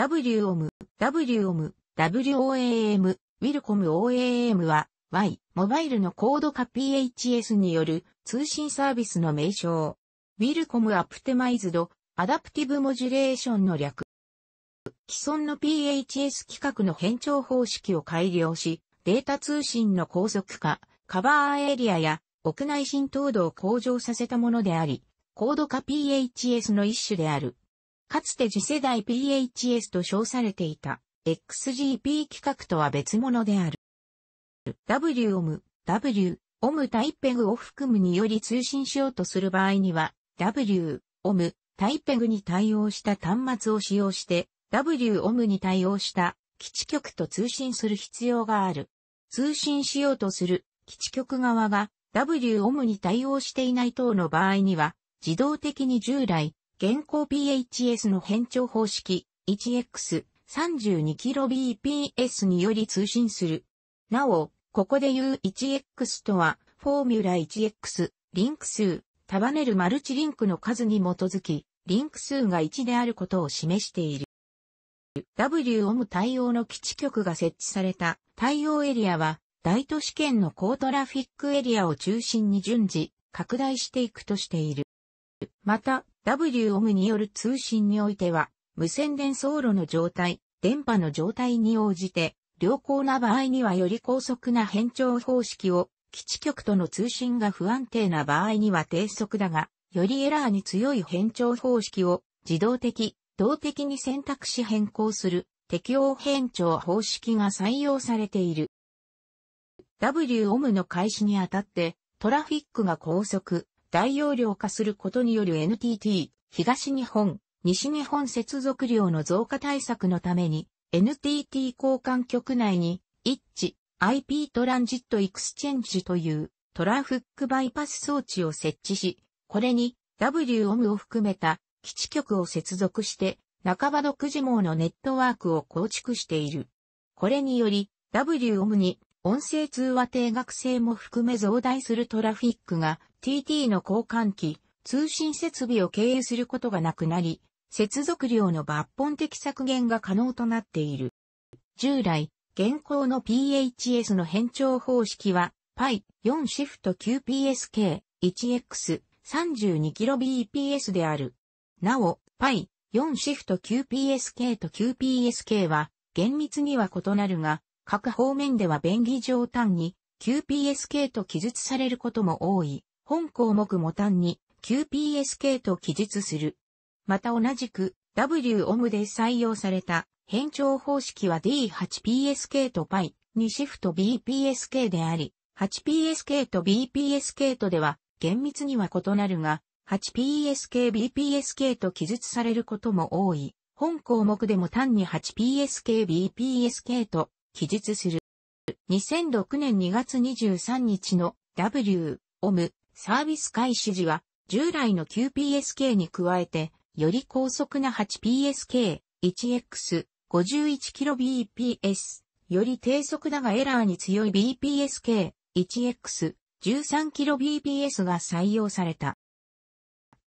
WOM、WOM、WOAM、WILCOM OAM は Y、モバイルの高度化 PHS による通信サービスの名称。Wilcom Optimized Adaptive Modulation の略。既存の PHS 規格の変調方式を改良し、データ通信の高速化、カバーエリアや屋内浸透度を向上させたものであり、高度化 PHS の一種である。かつて次世代 PHS と称されていた XGP 規格とは別物である。WOM、W、OM タイペグを含むにより通信しようとする場合には、W、OM、タイペグに対応した端末を使用して、W、OM に対応した基地局と通信する必要がある。通信しようとする基地局側が WOM に対応していない等の場合には、自動的に従来現行 PHS の変調方式 1x32kbps により通信する。なお、ここで言う 1x とは、フォーミュラ 1x、リンク数、束ねるマルチリンクの数に基づき、リンク数が1であることを示している。WOM 対応の基地局が設置された対応エリアは、大都市圏の高トラフィックエリアを中心に順次、拡大していくとしている。また、W オムによる通信においては、無線伝送路の状態、電波の状態に応じて、良好な場合にはより高速な変調方式を、基地局との通信が不安定な場合には低速だが、よりエラーに強い変調方式を自動的、動的に選択し変更する適応変調方式が採用されている。WOM の開始にあたってトラフィックが高速、大容量化することによる NTT 東日本、西日本接続量の増加対策のために NTT 交換局内に一致 IP トランジットエクスチェンジというトラフックバイパス装置を設置し、これに WOM を含めた基地局を接続して半ば独自網のネットワークを構築している。これにより WOM に音声通話定額制も含め増大するトラフィックが TT の交換機、通信設備を経由することがなくなり、接続量の抜本的削減が可能となっている。従来、現行の PHS の変調方式は、Pi 4シフト q p s k 1X 32kbps である。なお、Pi 4シフト q p s k と q p s k は厳密には異なるが、各方面では便宜上単に q p s k と記述されることも多い。本項目も単に QPSK と記述する。また同じく WOM で採用された変調方式は D8PSK と π にシフト BPSK であり、8PSK と BPSK とでは厳密には異なるが、8PSK、BPSK と記述されることも多い。本項目でも単に 8PSK、BPSK と記述する。2006年2月23日の W、OM、サービス開始時は、従来の 9PSK に加えて、より高速な 8PSK、1X、51kbps、より低速だがエラーに強い BPSK、1X、13kbps が採用された。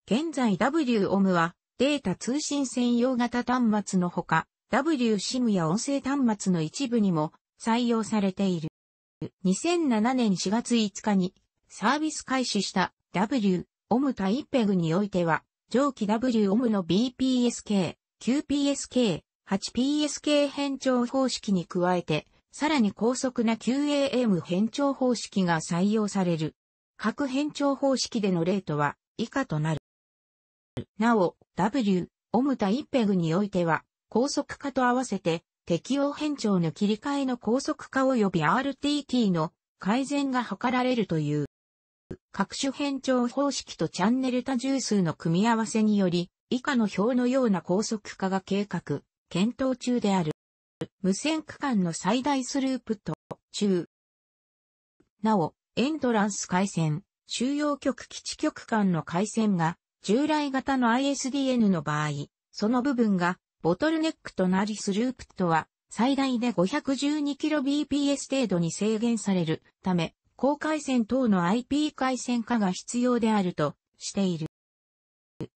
現在 WOM はデータ通信専用型端末のほか、WSIM や音声端末の一部にも採用されている。2007年4月5日にサービス開始した W オムタイペグにおいては、上記 W オムの BPSK、QPSK、8PSK 変調方式に加えて、さらに高速な QAM 変調方式が採用される。各変調方式でのレートは以下となる。なお、W、オムタイペグにおいては、高速化と合わせて、適用変調の切り替えの高速化及び RTT の改善が図られるという。各種変調方式とチャンネル多重数の組み合わせにより、以下の表のような高速化が計画、検討中である。無線区間の最大スループと、中。なお、エントランス回線、収容局基地局間の回線が、従来型の ISDN の場合、その部分が、ボトルネックとなりスループとは、最大で 512kbps 程度に制限されるため、高回線等の IP 回線化が必要であるとしている。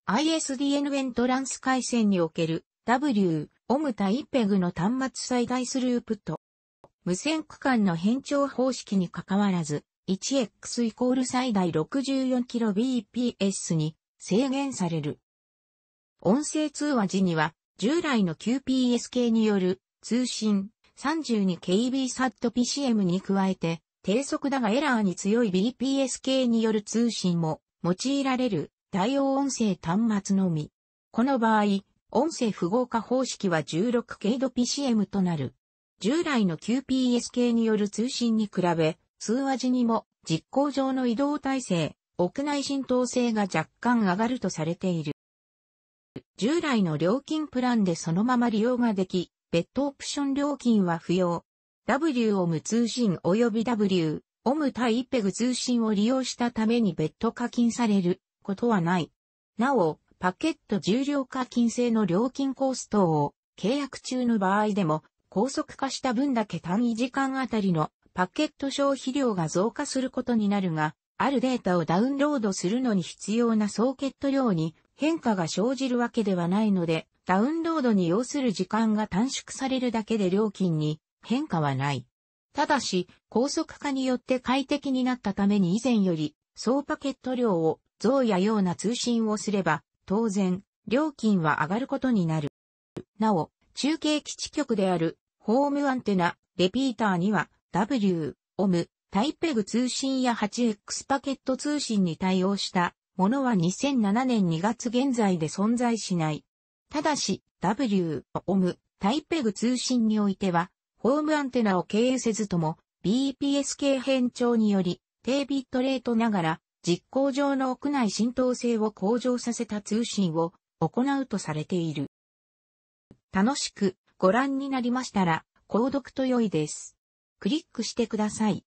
ISDN エントランス回線における W、オムタイペグの端末最大スループと、無線区間の変調方式に関わらず、1x イコール最大 64kbps に制限される。音声通話時には、従来の QPS 系による通信 32kb SAT PCM に加えて、低速だがエラーに強い BPS 系による通信も用いられる対応音声端末のみ。この場合、音声符号化方式は1 6 k 度 p c m となる。従来の QPS 系による通信に比べ、通話時にも実行上の移動体制、屋内浸透性が若干上がるとされている。従来の料金プランでそのまま利用ができ、別途オプション料金は不要。W オム通信及び W オム対イペグ通信を利用したために別途課金されることはない。なお、パケット重量課金制の料金コース等を契約中の場合でも高速化した分だけ単位時間あたりのパケット消費量が増加することになるが、あるデータをダウンロードするのに必要な総ケット量に変化が生じるわけではないので、ダウンロードに要する時間が短縮されるだけで料金に変化はない。ただし、高速化によって快適になったために以前より、総パケット量を増やような通信をすれば、当然、料金は上がることになる。なお、中継基地局である、ホームアンテナ、レピーターには、W、OM、タイペグ通信や 8X パケット通信に対応したものは2007年2月現在で存在しない。ただし、W、OM、タイペグ通信においては、ホームアンテナを経由せずとも BPS 系変調により低ビットレートながら実行上の屋内浸透性を向上させた通信を行うとされている。楽しくご覧になりましたら購読と良いです。クリックしてください。